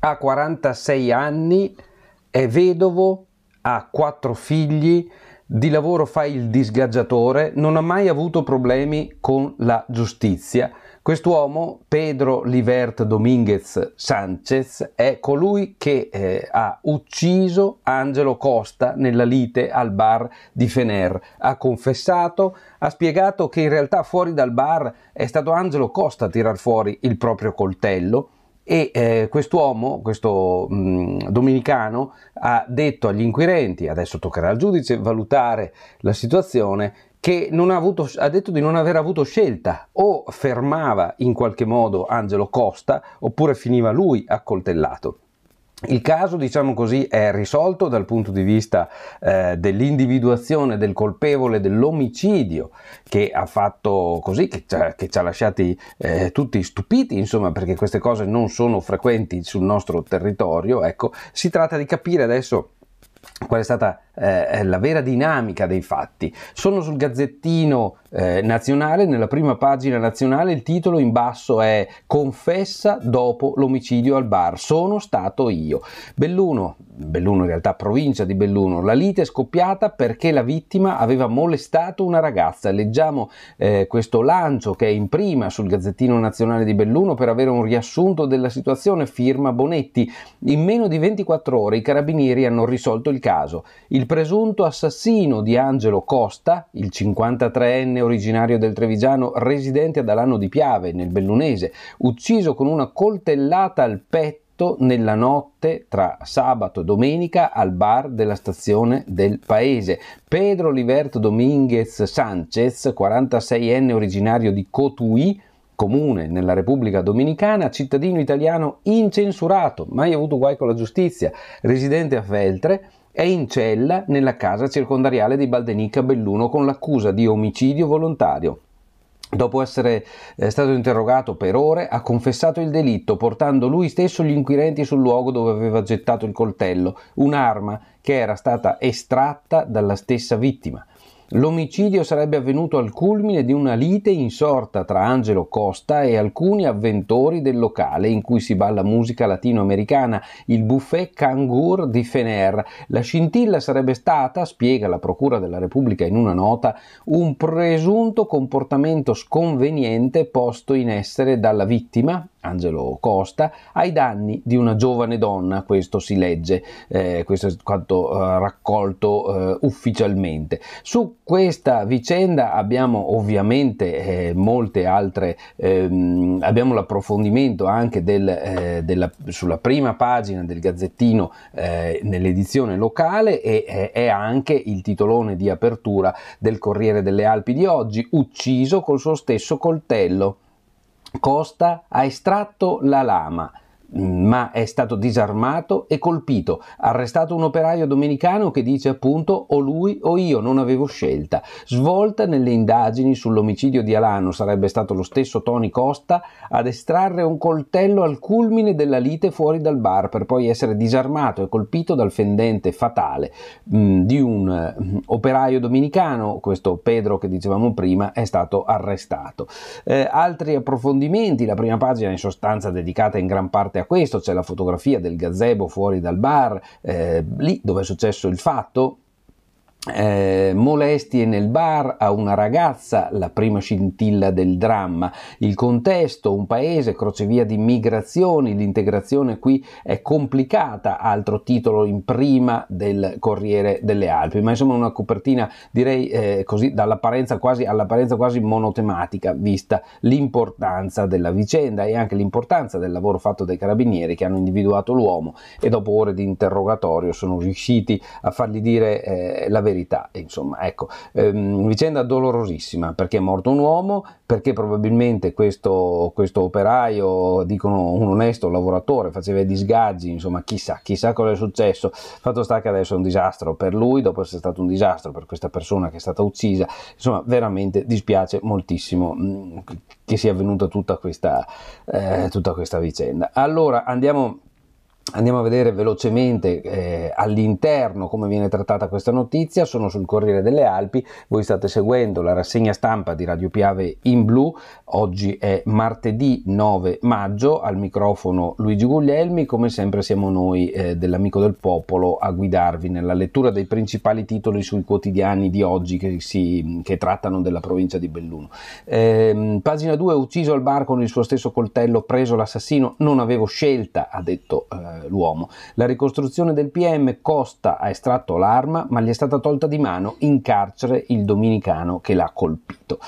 ha 46 anni, è vedovo, ha quattro figli, di lavoro fa il disgaggiatore, non ha mai avuto problemi con la giustizia. Quest'uomo, Pedro Livert Dominguez Sanchez, è colui che eh, ha ucciso Angelo Costa nella lite al bar di Fener. Ha confessato, ha spiegato che in realtà fuori dal bar è stato Angelo Costa a tirar fuori il proprio coltello e eh, quest'uomo, questo mh, mm, dominicano, ha detto agli inquirenti, adesso toccherà al giudice valutare la situazione, che ha, avuto, ha, detto di non aver avuto scelta, o fermava in qualche modo Angelo Costa, oppure finiva lui accoltellato. Il caso, diciamo così, è risolto dal punto di vista eh, dell'individuazione del colpevole dell'omicidio che ha fatto così, che ci ha, che ci ha lasciati eh, tutti stupiti, insomma, perché queste cose non sono frequenti sul nostro territorio. Ecco, si tratta di capire adesso qual è stata la eh, la vera dinamica dei fatti. Sono sul Gazzettino eh, Nazionale, nella prima pagina nazionale, il titolo in basso è Confessa dopo l'omicidio al bar, sono stato io. Belluno, Belluno in realtà provincia di Belluno, la lite è scoppiata perché la vittima aveva molestato una ragazza. Leggiamo eh, questo lancio che è in prima sul Gazzettino Nazionale di Belluno per avere un riassunto della situazione, firma Bonetti. In meno di 24 ore i carabinieri hanno risolto il caso. Il presunto assassino di Angelo Costa, il 53enne originario del Trevigiano residente ad Alano di Piave, nel Bellunese, ucciso con una coltellata al petto nella notte tra sabato e domenica al bar della stazione del paese. Pedro Liberto Dominguez Sanchez, 46enne originario di Cotuí, comune nella Repubblica Dominicana, cittadino italiano incensurato, mai avuto guai con la giustizia, residente a Feltre, è in cella nella casa circondariale di Baldenica Belluno con l'accusa di omicidio volontario. Dopo essere eh, stato interrogato per ore, ha confessato il delitto, portando lui stesso gli inquirenti sul luogo dove aveva gettato il coltello, un'arma che era stata estratta dalla stessa vittima. L'omicidio sarebbe avvenuto al culmine di una lite insorta tra Angelo Costa e alcuni avventori del locale in cui si balla musica latinoamericana, il buffet Cangur di Fener. La scintilla sarebbe stata, spiega la Procura della Repubblica in una nota, un presunto comportamento sconveniente posto in essere dalla vittima Angelo Costa, ai danni di una giovane donna, questo si legge, eh, questo è quanto eh, raccolto eh, ufficialmente. Su questa vicenda abbiamo ovviamente eh, molte altre, ehm, abbiamo l'approfondimento anche del, eh, della, sulla prima pagina del Gazzettino eh, nell'edizione locale e è anche il titolone di apertura del Corriere delle Alpi di oggi, ucciso col suo stesso coltello. Costa ha estratto la lama ma è stato disarmato e colpito, arrestato un operaio domenicano che dice appunto o lui o io, non avevo scelta. Svolta nelle indagini sull'omicidio di Alano sarebbe stato lo stesso Tony Costa ad estrarre un coltello al culmine della lite fuori dal bar per poi essere disarmato e colpito dal fendente fatale mh, mm, di un mh, mm, operaio domenicano, questo Pedro che dicevamo prima, è stato arrestato. Eh, altri approfondimenti, la prima pagina in sostanza dedicata in gran parte parte a questo c'è la fotografia del gazebo fuori dal bar, eh, lì dove è successo il fatto, eh, molestie nel bar a una ragazza, la prima scintilla del dramma, il contesto, un paese, crocevia di migrazioni, l'integrazione qui è complicata, altro titolo in prima del Corriere delle Alpi, ma insomma una copertina direi eh, così dall'apparenza quasi, all'apparenza quasi monotematica, vista l'importanza della vicenda e anche l'importanza del lavoro fatto dai carabinieri che hanno individuato l'uomo e dopo ore di interrogatorio sono riusciti a fargli dire eh, la verità verità. Insomma, ecco, ehm, vicenda dolorosissima perché è morto un uomo, perché probabilmente questo, questo operaio, dicono un onesto lavoratore, faceva disgaggi, insomma, chissà, chissà cosa è successo. Fatto sta che adesso è un disastro per lui, dopo essere stato un disastro per questa persona che è stata uccisa, insomma, veramente dispiace moltissimo mm, che sia avvenuta tutta questa, eh, tutta questa vicenda. Allora andiamo Andiamo a vedere velocemente eh, all'interno come viene trattata questa notizia, sono sul Corriere delle Alpi, voi state seguendo la rassegna stampa di Radio Piave in blu, oggi è martedì 9 maggio, al microfono Luigi Guglielmi, come sempre siamo noi eh, dell'Amico del Popolo a guidarvi nella lettura dei principali titoli sui quotidiani di oggi che, si, che trattano della provincia di Belluno. Eh, pagina 2, ucciso al bar con il suo stesso coltello, preso l'assassino, non avevo scelta, ha detto. Eh, eh, l'uomo. La ricostruzione del PM Costa ha estratto l'arma, ma gli è stata tolta di mano in carcere il dominicano che l'ha colpito.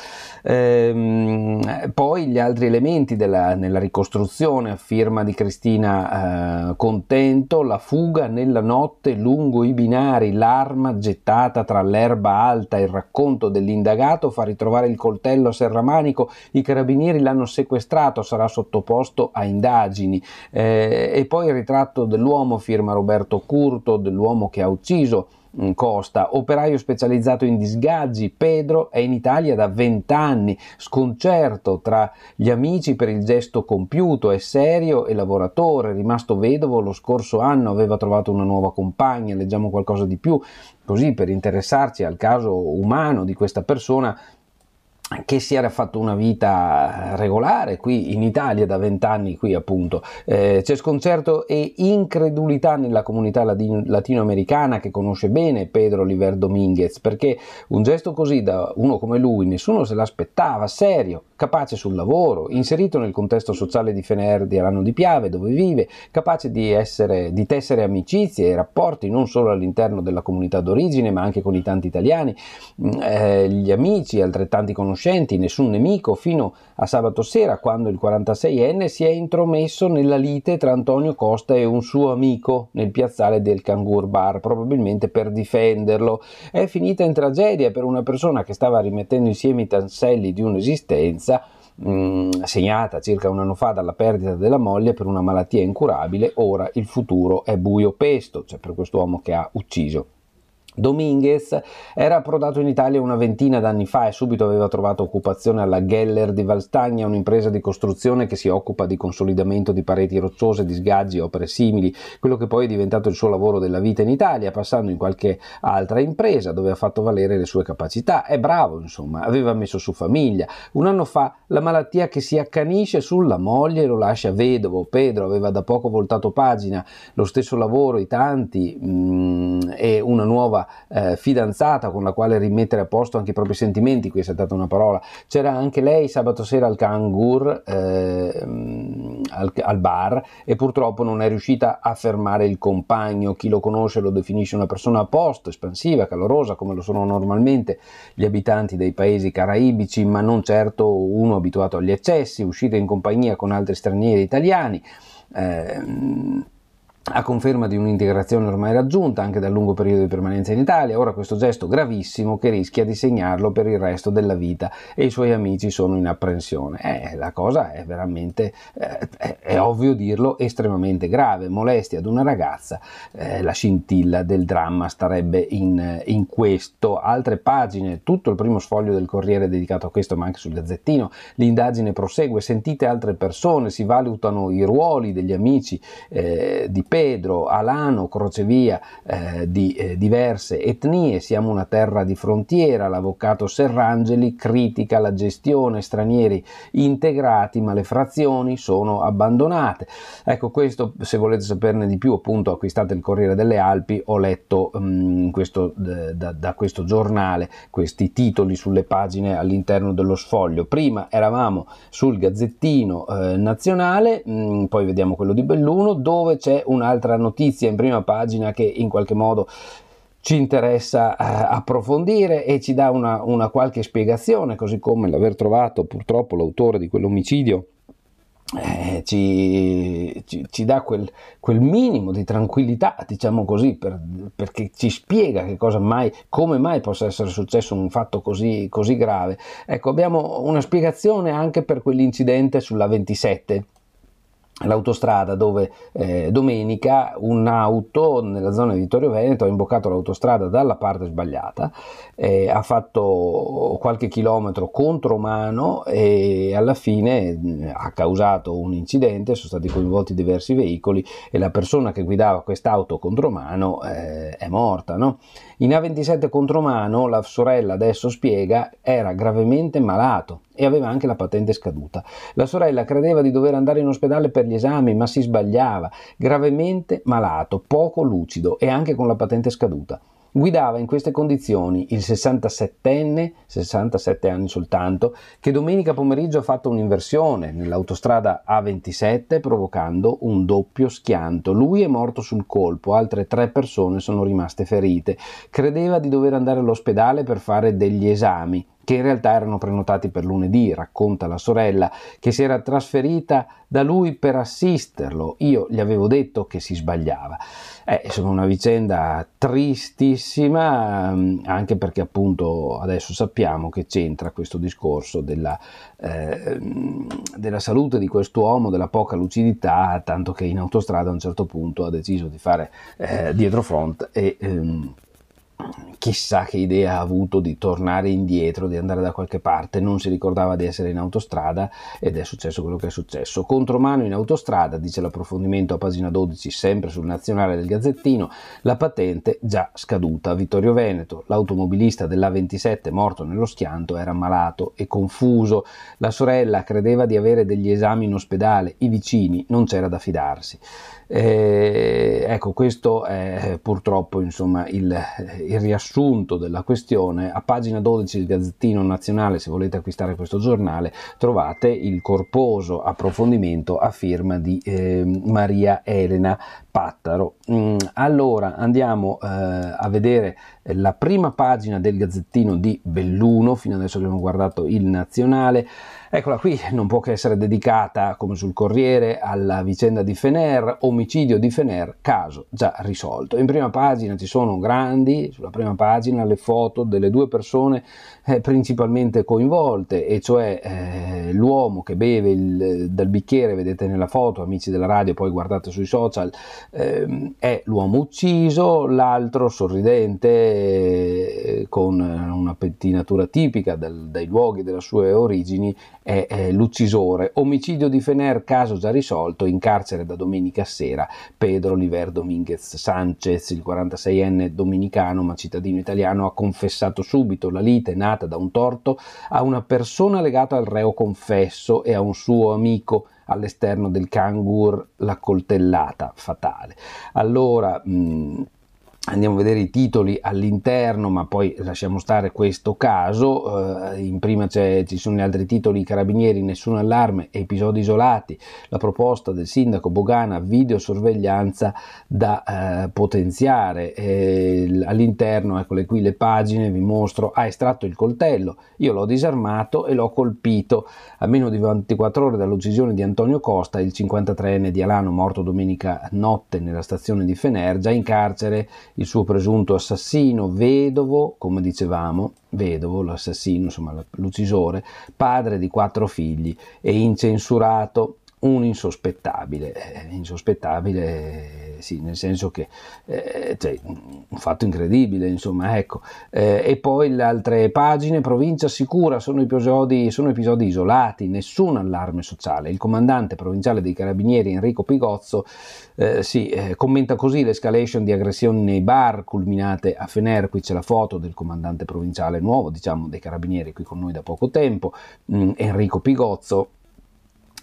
Ehm, poi gli altri elementi della, nella ricostruzione, firma di Cristina eh, Contento, la fuga nella notte lungo i binari, l'arma gettata tra l'erba alta, il racconto dell'indagato fa ritrovare il coltello a serramanico, i carabinieri l'hanno sequestrato, sarà sottoposto a indagini eh, e poi il ritratto ritratto dell'uomo, firma Roberto Curto, dell'uomo che ha ucciso mm, Costa, operaio specializzato in disgaggi, Pedro è in Italia da vent'anni, sconcerto tra gli amici per il gesto compiuto, è serio e lavoratore, rimasto vedovo lo scorso anno, aveva trovato una nuova compagna, leggiamo qualcosa di più, così per interessarci al caso umano di questa persona che si era fatto una vita regolare qui in Italia da vent'anni qui appunto. Eh, c'è sconcerto e incredulità nella comunità latino- latinoamericana che conosce bene Pedro Oliver Dominguez perché un gesto così da uno come lui nessuno se l'aspettava, serio, capace sul lavoro, inserito nel contesto sociale di Fener di Arano di Piave, dove vive, capace di, essere, di tessere amicizie e rapporti non solo all'interno della comunità d'origine, ma anche con i tanti italiani, mm, eh, gli amici, altrettanti conoscenti, nessun nemico, fino a sabato sera, quando il 46enne si è intromesso nella lite tra Antonio Costa e un suo amico nel piazzale del Cangur Bar, probabilmente per difenderlo. È finita in tragedia per una persona che stava rimettendo insieme i tasselli di un'esistenza violenza mh, segnata circa un anno fa dalla perdita della moglie per una malattia incurabile, ora il futuro è buio pesto, cioè per quest'uomo che ha ucciso Dominguez era approdato in Italia una ventina d'anni fa e subito aveva trovato occupazione alla Geller di Valstagna, un'impresa di costruzione che si occupa di consolidamento di pareti rocciose, di sgaggi e opere simili, quello che poi è diventato il suo lavoro della vita in Italia, passando in qualche altra impresa dove ha fatto valere le sue capacità. È bravo, insomma, aveva messo su famiglia. Un anno fa la malattia che si accanisce sulla moglie lo lascia vedovo. Pedro aveva da poco voltato pagina, lo stesso lavoro, i tanti mh, mm, e una nuova eh, fidanzata con la quale rimettere a posto anche i propri sentimenti, qui è stata una parola, c'era anche lei sabato sera al Kangur, eh, al, al bar, e purtroppo non è riuscita a fermare il compagno, chi lo conosce lo definisce una persona a posto, espansiva, calorosa, come lo sono normalmente gli abitanti dei paesi caraibici, ma non certo uno abituato agli eccessi, uscite in compagnia con altri stranieri italiani. Eh, a conferma di un'integrazione ormai raggiunta anche dal lungo periodo di permanenza in Italia, ora questo gesto gravissimo che rischia di segnarlo per il resto della vita e i suoi amici sono in apprensione. Eh, la cosa è veramente, eh, è, è, ovvio dirlo, estremamente grave, molestia ad una ragazza, eh, la scintilla del dramma starebbe in, in, questo. Altre pagine, tutto il primo sfoglio del Corriere è dedicato a questo, ma anche sul Gazzettino, l'indagine prosegue, sentite altre persone, si valutano i ruoli degli amici eh, di Pedro, Alano, crocevia eh, di eh, diverse etnie, siamo una terra di frontiera, l'avvocato Serrangeli critica la gestione, stranieri integrati ma le frazioni sono abbandonate. Ecco questo se volete saperne di più appunto acquistate il Corriere delle Alpi, ho letto mh, mm, questo, da, da questo giornale questi titoli sulle pagine all'interno dello sfoglio. Prima eravamo sul Gazzettino eh, Nazionale, mh, mm, poi vediamo quello di Belluno, dove c'è un un'altra notizia in prima pagina che in qualche modo ci interessa eh, approfondire e ci dà una, una qualche spiegazione, così come l'aver trovato purtroppo l'autore di quell'omicidio eh, ci, ci, ci, dà quel, quel, minimo di tranquillità, diciamo così, per, perché ci spiega che cosa mai, come mai possa essere successo un fatto così, così grave. Ecco, abbiamo una spiegazione anche per quell'incidente sulla 27 l'autostrada dove eh, domenica un'auto nella zona di Vittorio Veneto ha imboccato l'autostrada dalla parte sbagliata, eh, ha fatto qualche chilometro contro mano e alla fine mh, ha causato un incidente, sono stati coinvolti diversi veicoli e la persona che guidava quest'auto contro mano eh, è morta. No? In A27 contro mano la sorella adesso spiega era gravemente malato e aveva anche la patente scaduta. La sorella credeva di dover andare in ospedale per agli esami, ma si sbagliava, gravemente malato, poco lucido e anche con la patente scaduta. Guidava in queste condizioni il 67enne, 67 anni soltanto, che domenica pomeriggio ha fatto un'inversione nell'autostrada A27 provocando un doppio schianto. Lui è morto sul colpo, altre tre persone sono rimaste ferite. Credeva di dover andare all'ospedale per fare degli esami, che in realtà erano prenotati per lunedì, racconta la sorella, che si era trasferita da lui per assisterlo. Io gli avevo detto che si sbagliava. Eh, insomma, una vicenda tristissima, mm, anche perché appunto adesso sappiamo che c'entra questo discorso della, eh, mm, della salute di quest'uomo, della poca lucidità, tanto che in autostrada a un certo punto ha deciso di fare eh, dietro front e... Ehm, chissà che idea ha avuto di tornare indietro, di andare da qualche parte, non si ricordava di essere in autostrada ed è successo quello che è successo. Contromano in autostrada, dice l'approfondimento a pagina 12, sempre sul nazionale del Gazzettino, la patente già scaduta. Vittorio Veneto, l'automobilista dell'A27 morto nello schianto, era malato e confuso. La sorella credeva di avere degli esami in ospedale, i vicini non c'era da fidarsi. Eh, ecco, questo è eh, purtroppo insomma, il, il, riassunto della questione. A pagina 12 del Gazzettino Nazionale, se volete acquistare questo giornale, trovate il corposo approfondimento a firma di eh, Maria Elena Pattaro. Mm, allora andiamo eh, a vedere la prima pagina del Gazzettino di Belluno, fino adesso abbiamo guardato il Nazionale. Eccola qui, non può che essere dedicata, come sul Corriere, alla vicenda di Fener, omicidio di Fener, caso già risolto. In prima pagina ci sono grandi, sulla prima pagina le foto delle due persone eh, principalmente coinvolte, e cioè eh, l'uomo che beve il, dal bicchiere, vedete nella foto, amici della radio, poi guardate sui social, eh, è l'uomo ucciso, l'altro sorridente eh, con una pettinatura tipica dal, dai luoghi delle sue origini è, è l'uccisore. Omicidio di Fener, caso già risolto, in carcere da domenica sera. Pedro Oliver Dominguez Sanchez, il 46enne dominicano ma cittadino italiano, ha confessato subito la lite nata da un torto a una persona legata al reo confesso e a un suo amico all'esterno del Kangur la coltellata fatale. Allora, mh, andiamo a vedere i titoli all'interno, ma poi lasciamo stare questo caso. Eh, in prima ci sono gli altri titoli: I Carabinieri, nessun allarme, episodi isolati. La proposta del sindaco Bogana, videosorveglianza da eh, potenziare. Eh, all'interno, eccole qui le pagine, vi mostro. Ha estratto il coltello, io l'ho disarmato e l'ho colpito. A meno di 24 ore dall'uccisione di Antonio Costa, il 53enne di Alano, morto domenica notte nella stazione di Fenergia, in carcere il suo presunto assassino, vedovo, come dicevamo, vedovo, l'assassino, insomma l'uccisore, padre di quattro figli e incensurato un insospettabile, eh, insospettabile eh, sì, nel senso che eh, cioè, un fatto incredibile, insomma, ecco. Eh, e poi le altre pagine, provincia sicura, sono episodi, sono episodi isolati, nessun allarme sociale. Il comandante provinciale dei carabinieri Enrico Pigozzo eh, sì, eh, commenta così l'escalation di aggressioni nei bar culminate a Fener, qui c'è la foto del comandante provinciale nuovo, diciamo, dei carabinieri qui con noi da poco tempo, mm, Enrico Pigozzo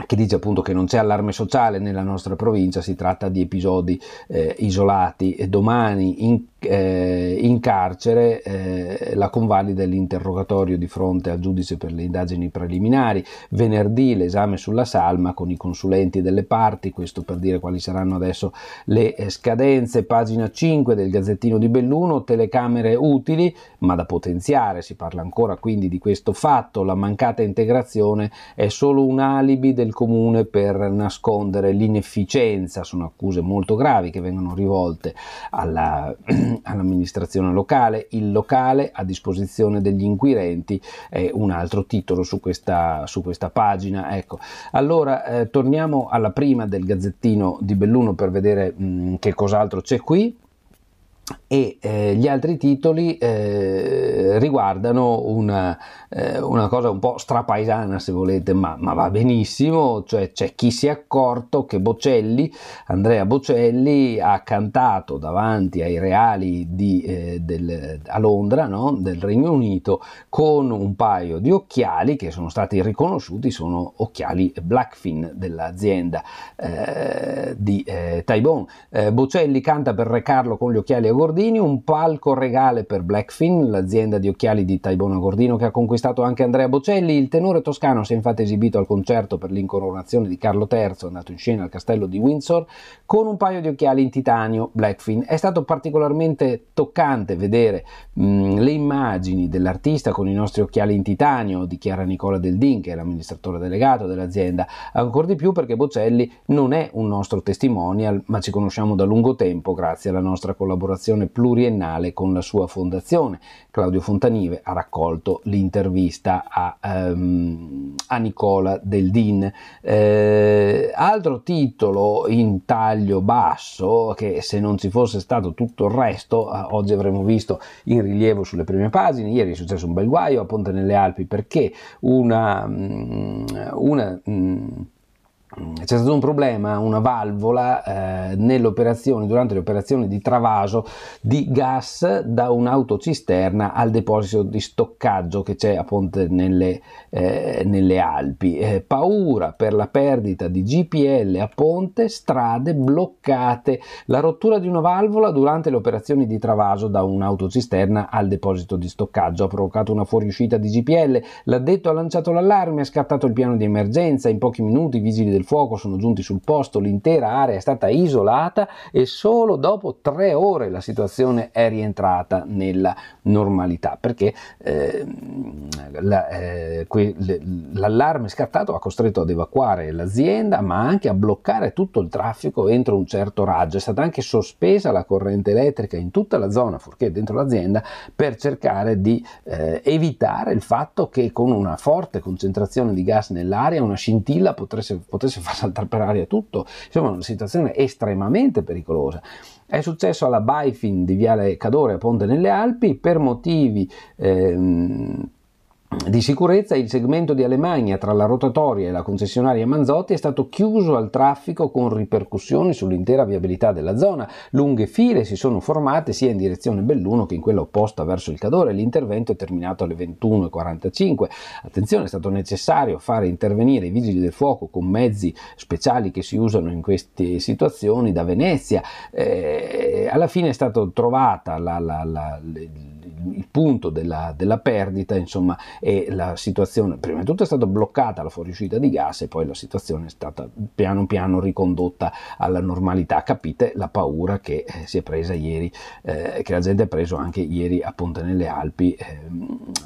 che dice appunto che non c'è allarme sociale nella nostra provincia, si tratta di episodi eh, isolati e domani in eh, in carcere eh, la convalida dell'interrogatorio di fronte al giudice per le indagini preliminari, venerdì l'esame sulla salma con i consulenti delle parti, questo per dire quali saranno adesso le eh, scadenze, pagina 5 del Gazzettino di Belluno, telecamere utili ma da potenziare, si parla ancora quindi di questo fatto, la mancata integrazione è solo un alibi del comune per nascondere l'inefficienza, sono accuse molto gravi che vengono rivolte alla all'amministrazione locale. Il locale a disposizione degli inquirenti è un altro titolo su questa, su questa pagina. Ecco. Allora eh, torniamo alla prima del gazzettino di Belluno per vedere mh, mm, che cos'altro c'è qui e eh, gli altri titoli eh, riguardano una, eh, una, cosa un po' strapaesana se volete, ma, ma va benissimo, cioè c'è chi si è accorto che Bocelli, Andrea Bocelli, ha cantato davanti ai reali di, eh, del, a Londra, no? del Regno Unito, con un paio di occhiali che sono stati riconosciuti, sono occhiali Blackfin dell'azienda eh, di eh, Taibon. Eh, Bocelli canta per recarlo con gli occhiali a gordino, Gordini, un palco regale per Blackfin, l'azienda di occhiali di Taibona Gordino che ha conquistato anche Andrea Bocelli. Il tenore toscano si è infatti esibito al concerto per l'incoronazione di Carlo III, andato in scena al castello di Windsor, con un paio di occhiali in titanio Blackfin. È stato particolarmente toccante vedere mh, mm, le immagini dell'artista con i nostri occhiali in titanio, dichiara Nicola Del Din, che è l'amministratore delegato dell'azienda, ancora di più perché Bocelli non è un nostro testimonial, ma ci conosciamo da lungo tempo grazie alla nostra collaborazione pluriennale con la sua fondazione. Claudio Fontanive ha raccolto l'intervista a, um, a Nicola Del Din. Eh, altro titolo in taglio basso, che se non ci fosse stato tutto il resto, eh, oggi avremmo visto in rilievo sulle prime pagine. Ieri è successo un bel guaio a Ponte nelle Alpi perché una. Mm, una mh, mm, c'è stato un problema, una valvola eh, durante le operazioni di travaso di gas da un'autocisterna al deposito di stoccaggio che c'è appunto nelle, eh, nelle Alpi. Eh, paura per la perdita di GPL a ponte, strade bloccate, la rottura di una valvola durante le operazioni di travaso da un'autocisterna al deposito di stoccaggio ha provocato una fuoriuscita di GPL, l'addetto ha lanciato l'allarme, ha scattato il piano di emergenza, in pochi minuti i vigili del del fuoco sono giunti sul posto, l'intera area è stata isolata e solo dopo tre ore la situazione è rientrata nella normalità perché eh, la, eh, que, l'allarme scattato ha costretto ad evacuare l'azienda ma anche a bloccare tutto il traffico entro un certo raggio. È stata anche sospesa la corrente elettrica in tutta la zona, fuorché dentro l'azienda, per cercare di eh, evitare il fatto che con una forte concentrazione di gas nell'aria una scintilla potesse, potesse si fa saltare per aria tutto, insomma è una situazione estremamente pericolosa. È successo alla Baifin di Viale Cadore a Ponte nelle Alpi per motivi ehm, di sicurezza il segmento di Alemagna tra la rotatoria e la concessionaria Manzotti è stato chiuso al traffico con ripercussioni sull'intera viabilità della zona. Lunghe file si sono formate sia in direzione Belluno che in quella opposta verso il Cadore. L'intervento è terminato alle 21.45. Attenzione, è stato necessario fare intervenire i vigili del fuoco con mezzi speciali che si usano in queste situazioni da Venezia. Eh, alla fine è stata trovata la, la, la, la il punto della, della perdita, insomma, e la situazione, prima di tutto è stata bloccata la fuoriuscita di gas e poi la situazione è stata piano piano ricondotta alla normalità. Capite la paura che eh, si è presa ieri, eh, che la gente ha preso anche ieri a Ponte nelle Alpi eh,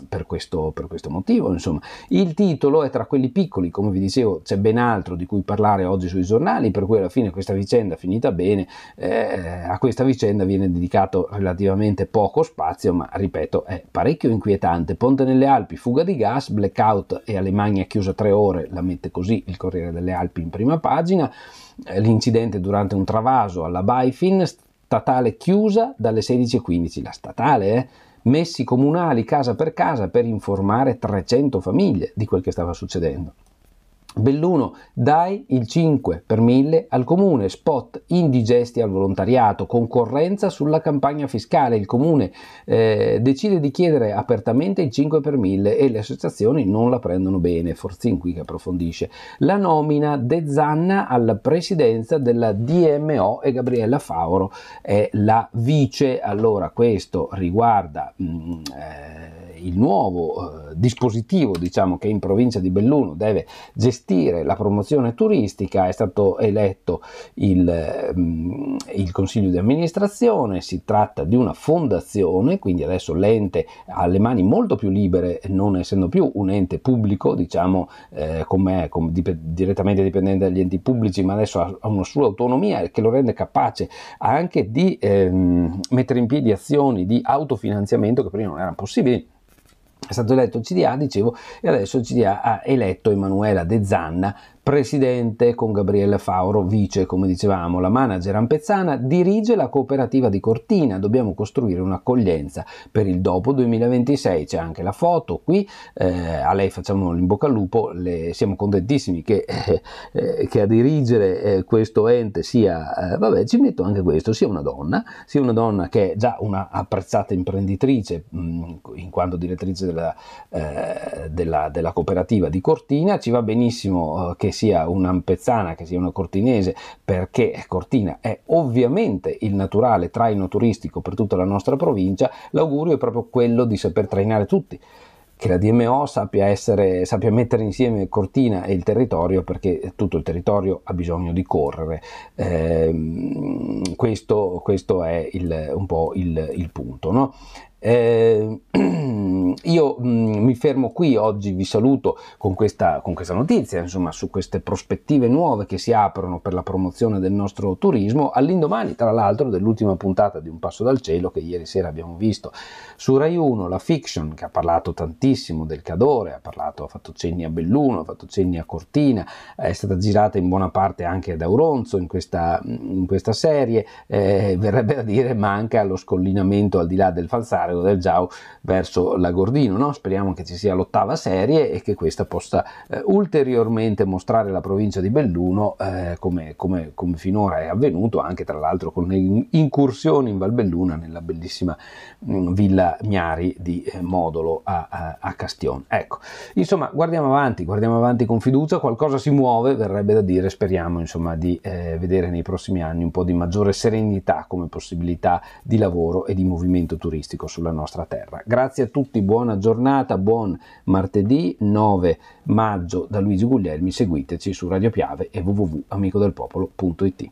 per, questo, per questo motivo. Insomma, il titolo è tra quelli piccoli, come vi dicevo, c'è ben altro di cui parlare oggi sui giornali, per cui alla fine questa vicenda finita bene, eh, a questa vicenda viene dedicato relativamente poco spazio, ma ripeto, è parecchio inquietante. Ponte nelle Alpi, fuga di gas, blackout e Alemagna chiusa tre ore, la mette così il Corriere delle Alpi in prima pagina, eh, l'incidente durante un travaso alla Baifin, statale chiusa dalle 16.15, la statale, eh? messi comunali casa per casa per informare 300 famiglie di quel che stava succedendo. Belluno, dai il 5 per 1000 al comune, spot indigesti al volontariato, concorrenza sulla campagna fiscale, il comune eh, decide di chiedere apertamente il 5 per 1000 e le associazioni non la prendono bene, Forzin qui che approfondisce. La nomina De Zanna alla presidenza della DMO e Gabriella Fauro è la vice, allora questo riguarda... Mh, mm, eh, il nuovo eh, dispositivo diciamo, che in provincia di Belluno deve gestire la promozione turistica, è stato eletto il, mh, mm, il consiglio di amministrazione, si tratta di una fondazione, quindi adesso l'ente ha le mani molto più libere, non essendo più un ente pubblico, diciamo eh, come dip- direttamente dipendente dagli enti pubblici, ma adesso ha, ha una sua autonomia che lo rende capace anche di ehm, mettere in piedi azioni di autofinanziamento che prima non erano possibili è stato eletto il CDA, dicevo, e adesso il CDA ha eletto Emanuela De Zanna presidente, con Gabriele Fauro vice, come dicevamo. La manager Ampezzana dirige la cooperativa di Cortina, dobbiamo costruire un'accoglienza per il dopo 2026, c'è anche la foto qui, eh, a lei facciamo in bocca al lupo, Le, siamo contentissimi che, eh, eh che a dirigere eh, questo ente sia, eh, vabbè ci metto anche questo, sia una donna, sia una donna che è già una apprezzata imprenditrice mh, mm, in quanto direttrice della, della, della cooperativa di Cortina, ci va benissimo che sia un'ampezzana, che sia una cortinese, perché Cortina è ovviamente il naturale traino turistico per tutta la nostra provincia, l'augurio è proprio quello di saper trainare tutti che la DMO sappia, essere, sappia, mettere insieme Cortina e il territorio perché tutto il territorio ha bisogno di correre. Eh, questo, questo, è il, un po' il, il punto. No? Eh, io mh, mm, mi fermo qui oggi, vi saluto con questa, con questa, notizia, insomma, su queste prospettive nuove che si aprono per la promozione del nostro turismo, all'indomani, tra l'altro, dell'ultima puntata di Un Passo dal Cielo che ieri sera abbiamo visto su Rai 1, la fiction che ha parlato tantissimo del Cadore, ha, parlato, ha fatto cenni a Belluno, ha fatto cenni a Cortina, è stata girata in buona parte anche ad Auronzo in questa, in questa serie, eh, verrebbe da dire manca lo scollinamento al di là del falsare Alfredo Del Giau verso Lagordino. No? Speriamo che ci sia l'ottava serie e che questa possa eh, ulteriormente mostrare la provincia di Belluno eh, come, come, come, finora è avvenuto, anche tra l'altro con le incursioni in Valbelluna nella bellissima mh, mm, villa Miari di eh, Modolo a, a, a Castione. Ecco, insomma, guardiamo avanti, guardiamo avanti con fiducia, qualcosa si muove, verrebbe da dire, speriamo insomma di eh, vedere nei prossimi anni un po' di maggiore serenità come possibilità di lavoro e di movimento turistico sul sulla nostra terra. Grazie a tutti, buona giornata, buon martedì 9 maggio da Luigi Guglielmi, seguiteci su Radio Piave e www.amicodelpopolo.it.